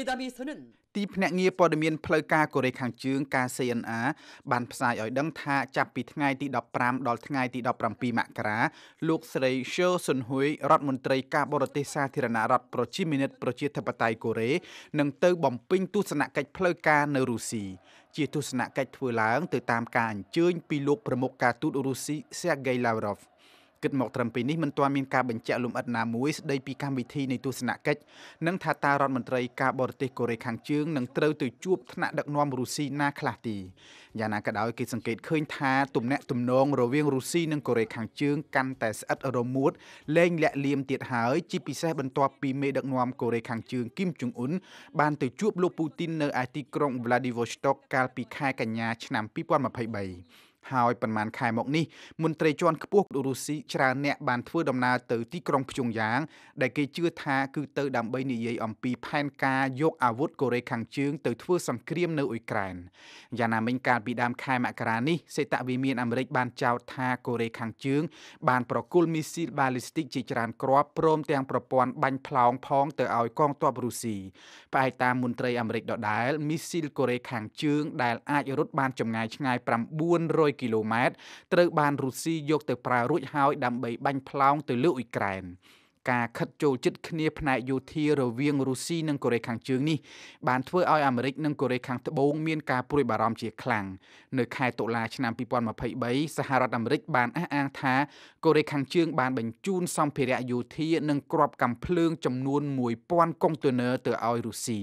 ទីភ្នាក់ងារព័ត៌មានផ្លូវការកូរ៉េខាងជើងការ CNR បានផ្សាយឲ្យដឹងថាចាប់ពីថ្ងៃទី15ដល់ថ្ងៃទី17មករាលោកស្រី Sho Sun Hui រដ្ឋមន្ត្រីការបរទេសសាធារណរដ្ឋប្រជាមានិតប្រជាធិបតេយ្យកូរ៉េនឹងទៅបំពេញទស្សនកិច្ចផ្លូវការនៅរុស្ស៊ីជាទស្សនកិច្ចធ្វើឡើងទៅតាមការអញ្ជើញពីលោកប្រមុខការទូតរុស្ស៊ី Sergei Lavrov គិតមកត្រឹមពេលនេះមិនទាន់មានការបញ្ជាក់លម្អិតណាមួយស្ដីពីកម្មវិធីនៃទស្សនកិច្ចនិងថាតារដ្ឋមន្ត្រីការបរទេសកូរ៉េខាងជើងនឹងត្រូវទៅជួបថ្នាក់ដឹកនាំរុស្ស៊ីណាខ្លះទីយ៉ាងណាក៏ដោយគេសង្កេតឃើញថាទំនាក់ទំនងរវាងរុស្ស៊ីនិងកូរ៉េខាងជើង កាន់តែស្អិតរមួតលែងលាក់លៀមទៀតហើយជាពិសេសបន្ទាប់ពីមេដឹកនាំកូរ៉េខាងជើងគីមជុងអ៊ុនបានទៅជួបលោកពូទីន នៅឯទីក្រុង Vladivostok កាលពីខែកញ្ញាឆ្នាំ2023ហើយប្រមាណខែមកនេះមន្ត្រីជាន់ខ្ពស់រុស្ស៊ីច្រើនអ្នកបានធ្វើដំណើរទៅទីក្រុងភ្យុងយ៉ាង ដែលគេជឿថាគឺទៅដើម្បីនិយាយអំពីផែនការយកអាវុធកូរ៉េខាងជើងទៅធ្វើសង្គ្រាមនៅអ៊ុយក្រែនយ៉ាងណាមិញកាលពីដើមខែមករានេះសេតវិមានអាមេរិក បានចោទថាកូរ៉េខាងជើងបានប្រគល់មីស៊ីលបាល់ីស្ទិកជាច្រើនគ្រាប់ព្រមទាំងប្រព័ន្ធបាញ់ផ្លោងផងទៅឲ្យកងទ័ពរុស្ស៊ីផ្អែកតាមមន្ត្រីអាមេរិកដដែលមីស៊ីលកូរ៉េខាងជើងដែលអាចរត់បានចម្ងាយឆ្ងាយ900 100គីឡូម៉ែត្រត្រូវ បានរុស្ស៊ីយកទៅប្រើរួចហើយ ដើម្បីបាញ់ផ្លោងទៅលើអ៊ុយក្រែន។ការខិតចូលជិតគ្នាផ្នែកយោធារវាងរុស្ស៊ីនិងកូរ៉េខាងជើងនេះបានធ្វើឲ្យអាមេរិកនិងកូរ៉េខាងត្បូងមានការព្រួយបារម្ភជាខ្លាំងនៅខែតុលាឆ្នាំ2023សហរដ្ឋអាមេរិកបានអះអាងថាកូរ៉េខាងជើងបានបញ្ជូនសម្ភារៈយោធានិងគ្រាប់កាំភ្លើងចំនួន1000កុងតឺន័រទៅឲ្យរុស្ស៊ី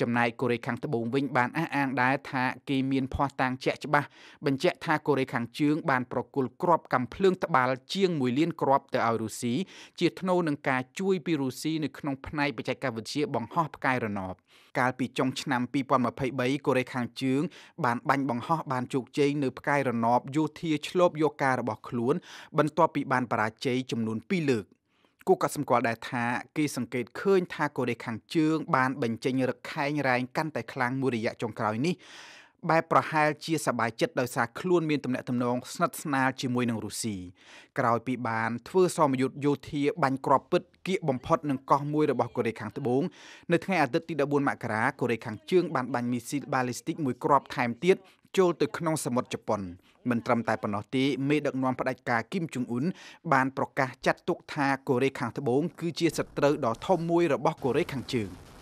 ចំណែកកូរ៉េខាងត្បូងវិញបានអះអាងដែរថាគេមានភ័ស្តុតាងជាក់ច្បាស់បញ្ជាក់ថាកូរ៉េខាងជើងបានប្រគល់គ្រាប់កាំភ្លើងត្បាល់ជាង1លានគ្រាប់ទៅឲ្យរុស្ស៊ីជាថ្នូរនឹងនឹងការជួយពីរុស្ស៊ីនៅក្នុងផ្នែកបច្ចេកវិទ្យាបង្ហោះផ្កាយរណបកាលពីចុងឆ្នាំ2023កូរ៉េខាងជើងបានបាញ់បង្ហោះបានជោគជ័យនៅផ្កាយរណបយោធាឆ្លូបយកការរបស់ខ្លួនបន្ទាប់ពីបានបរាជ័យចំនួន2លើកគូក៏សម្គាល់ដែរថាគេសង្កេតឃើញថាកូរ៉េខាងជើងបានបញ្ចេញរឹកខែងរែងកាន់តែខ្លាំងមួយរយៈចុងក្រោយនេះបែបប្រហែលជាសบายចិត្តដោយសារខ្លួនមានទំនាក់ទំនងស្និទ្ធស្នាលជាមួយនឹងរុស្ស៊ីក្រោយពីបានធ្វើសមយុទ្ធយោធាបាញ់គ្រាប់ពិតគៀកបំផុតនឹងកោះមួយរបស់កូរ៉េខាងត្បូងនៅថ្ងៃអាទិត្យទី14មករាកូរ៉េខាងជើងបានបាញ់មីស៊ីលបាល់ីស្ទិកមួយគ្រាប់ថែមទៀតចូលទៅក្នុងសមុទ្រជប៉ុនមិនត្រឹមតែប៉ុណ្ណោះទេមេដឹកនាំផ្ដាច់ការគីមជុងអ៊ុនបានប្រកាសចាត់ទុកថាកូរ៉េខាងត្បូងគឺជាសត្រូវដ៏ធំមួយរបស់កូរ៉េខាងជើង។